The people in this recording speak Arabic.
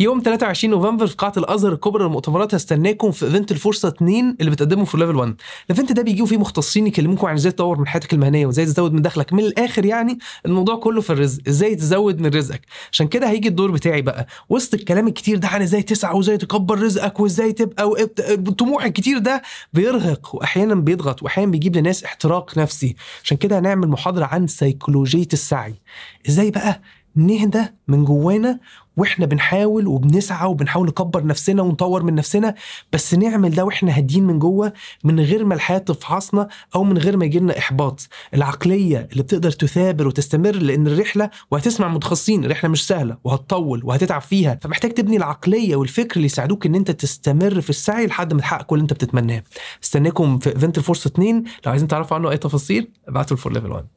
يوم 23 نوفمبر في قاعه الازهر الكبرى للمؤتمرات هستناكم في ايفنت الفرصه 2 اللي بتقدمه في ليفل 1 الايفنت ده بيجيوا فيه مختصين يكلموكم عن ازاي تطور من حياتك المهنيه وازاي تزود من دخلك من الاخر يعني الموضوع كله في الرزق ازاي تزود من رزقك عشان كده هيجي الدور بتاعي بقى وسط الكلام الكتير ده عن ازاي تسعى وازاي تكبر رزقك وازاي تبقى الطموح الكتير ده بيرهق واحيانا بيضغط واحيانا بيجيب لناس احتراق نفسي عشان كده هنعمل محاضره عن سيكولوجيه السعي ازاي بقى نهدى من جوانا واحنا بنحاول وبنسعى وبنحاول نكبر نفسنا ونطور من نفسنا بس نعمل ده واحنا هادين من جوه من غير ما الحياه تفحصنا او من غير ما لنا احباط العقليه اللي بتقدر تثابر وتستمر لان الرحله وهتسمع متخصصين الرحله مش سهله وهتطول وهتتعب فيها فمحتاج تبني العقليه والفكر اللي يساعدوك ان انت تستمر في السعي لحد ما تحقق كل اللي انت بتتمناه استناكم في ايفنت الفرصه 2 لو عايزين تعرفوا عنه اي تفاصيل ابعتوا الفور ليفل 1